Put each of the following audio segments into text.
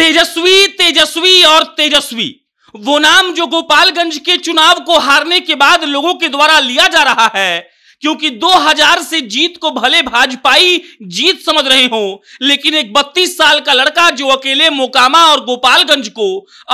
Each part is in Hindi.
तेजस्वी तेजस्वी और तेजस्वी वो नाम जो गोपालगंज के चुनाव को हारने के बाद लोगों के द्वारा लिया जा रहा है क्योंकि 2000 से जीत को भले भाजपाई जीत समझ रहे हो लेकिन एक बत्तीस साल का लड़का जो अकेले मोकामा और गोपालगंज को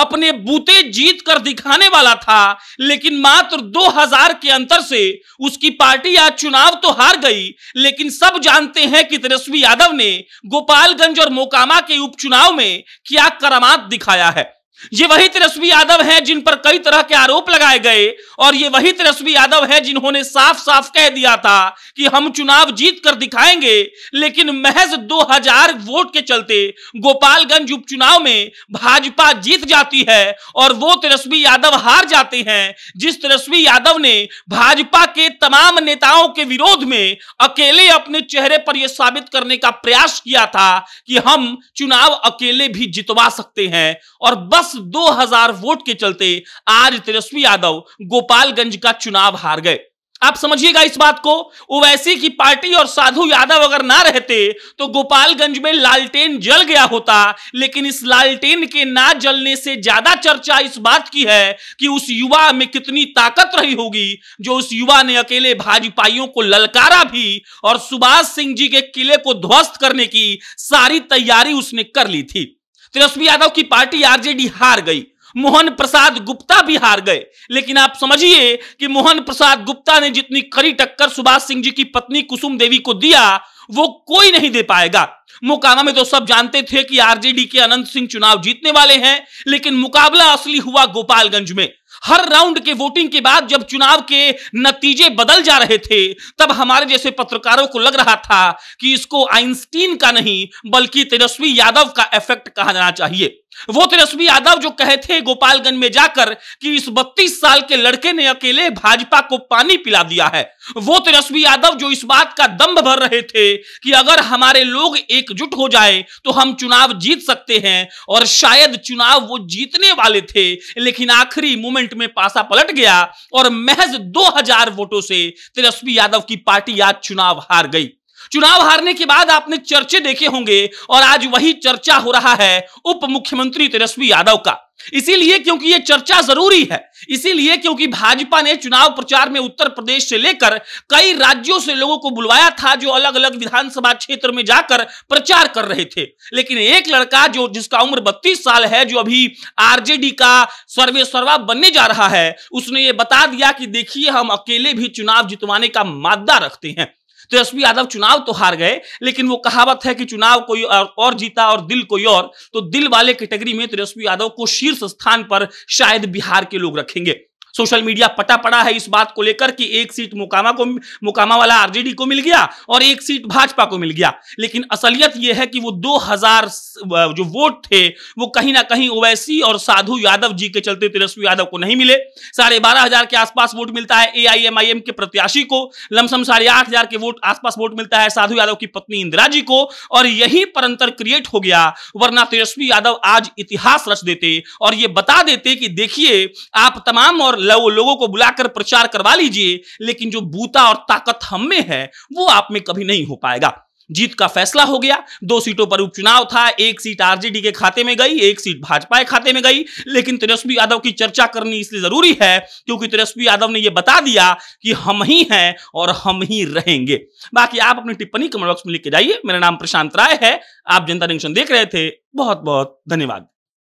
अपने बूते जीत कर दिखाने वाला था लेकिन मात्र 2000 के अंतर से उसकी पार्टी आज चुनाव तो हार गई लेकिन सब जानते हैं कि तेजस्वी यादव ने गोपालगंज और मोकामा के उपचुनाव में क्या करामात दिखाया है ये वही तेजस्वी यादव हैं जिन पर कई तरह के आरोप लगाए गए और ये वही तेजस्वी यादव हैं जिन्होंने साफ साफ कह दिया था कि हम चुनाव जीत कर दिखाएंगे लेकिन महज 2000 वोट के चलते गोपालगंज उपचुनाव में भाजपा जीत जाती है और वो तेजस्वी यादव हार जाते हैं जिस तेजस्वी यादव ने भाजपा के तमाम नेताओं के विरोध में अकेले अपने चेहरे पर यह साबित करने का प्रयास किया था कि हम चुनाव अकेले भी जितवा सकते हैं और बस बस 2000 वोट के चलते आज तेजस्वी यादव गोपालगंज का चुनाव हार गए आप समझिएगा इस बात को ओवैसी की पार्टी और साधु यादव अगर ना रहते तो गोपालगंज में लालटेन जल गया होता लेकिन इस लालटेन के ना जलने से ज्यादा चर्चा इस बात की है कि उस युवा में कितनी ताकत रही होगी जो उस युवा ने अकेले भाजपाइयों को ललकारा भी और सुभाष सिंह जी के किले को ध्वस्त करने की सारी तैयारी उसने कर ली थी तेजस्वी यादव की पार्टी आरजेडी हार गई मोहन प्रसाद गुप्ता भी हार गए लेकिन आप समझिए कि मोहन प्रसाद गुप्ता ने जितनी कड़ी टक्कर सुभाष सिंह जी की पत्नी कुसुम देवी को दिया वो कोई नहीं दे पाएगा मोकामा में तो सब जानते थे कि आरजेडी के अनंत सिंह चुनाव जीतने वाले हैं लेकिन मुकाबला असली हुआ गोपालगंज में हर राउंड के वोटिंग के बाद जब चुनाव के नतीजे बदल जा रहे थे तब हमारे जैसे पत्रकारों को लग रहा था कि इसको आइंस्टीन का नहीं बल्कि तेजस्वी यादव का इफेक्ट कहा जाना चाहिए वो तेजस्वी तो यादव जो कहे थे गोपालगंज में जाकर कि इस बत्तीस साल के लड़के ने अकेले भाजपा को पानी पिला दिया है वो तेजस्वी तो यादव जो इस बात का दम्भ भर रहे थे कि अगर हमारे लोग एकजुट हो जाए तो हम चुनाव जीत सकते हैं और शायद चुनाव वो जीतने वाले थे लेकिन आखिरी मोमेंट में पासा पलट गया और महज दो वोटों से तेजस्वी तो यादव की पार्टी आज चुनाव हार गई चुनाव हारने के बाद आपने चर्चे देखे होंगे और आज वही चर्चा हो रहा है उप मुख्यमंत्री तेजस्वी यादव का इसीलिए क्योंकि ये चर्चा जरूरी है इसीलिए क्योंकि भाजपा ने चुनाव प्रचार में उत्तर प्रदेश से लेकर कई राज्यों से लोगों को बुलवाया था जो अलग अलग विधानसभा क्षेत्र में जाकर प्रचार कर रहे थे लेकिन एक लड़का जो जिसका उम्र बत्तीस साल है जो अभी आरजेडी का सर्वे सर्वा बनने जा रहा है उसने ये बता दिया कि देखिए हम अकेले भी चुनाव जितवाने का मादा रखते हैं तेजस्वी तो यादव चुनाव तो हार गए लेकिन वो कहावत है कि चुनाव कोई और जीता और दिल कोई और तो दिल वाले कैटेगरी में तेजस्वी तो यादव को शीर्ष स्थान पर शायद बिहार के लोग रखेंगे सोशल मीडिया पटा पड़ा है इस बात को लेकर कि एक सीट मुकामा को मुकामा वाला आरजेडी को मिल गया और एक सीट भाजपा को मिल गया लेकिन असलियत यह है कि वो 2000 जो वोट थे वो कहीं ना कहीं ओवैसी और साधु यादव जी के चलते तेजस्वी यादव को नहीं मिले साढ़े बारह हजार के आसपास वोट मिलता है ए के प्रत्याशी को लमसम साढ़े आठ हजार के वोट आसपास वोट मिलता है साधु यादव की पत्नी इंदिरा जी को और यही पर अंतर क्रिएट हो गया वरना तेजस्वी यादव आज इतिहास रच देते और ये बता देते कि देखिए आप तमाम और वो लोगों को बुलाकर प्रचार करवा लीजिए लेकिन जो बूता और ताकत हम में है वो आप में कभी नहीं हो पाएगा जीत का फैसला हो गया दो सीटों पर उपचुनाव था एक सीट आरजेडी के खाते में गई एक सीट भाजपा के खाते में गई लेकिन तेजस्वी यादव की चर्चा करनी इसलिए जरूरी है क्योंकि तेजस्वी यादव ने यह बता दिया कि हम ही हैं और हम ही रहेंगे बाकी आप अपनी टिप्पणी कमेंट बॉक्स में लिख के जाइए मेरा नाम प्रशांत राय है आप जनता जंक्शन देख रहे थे बहुत बहुत धन्यवाद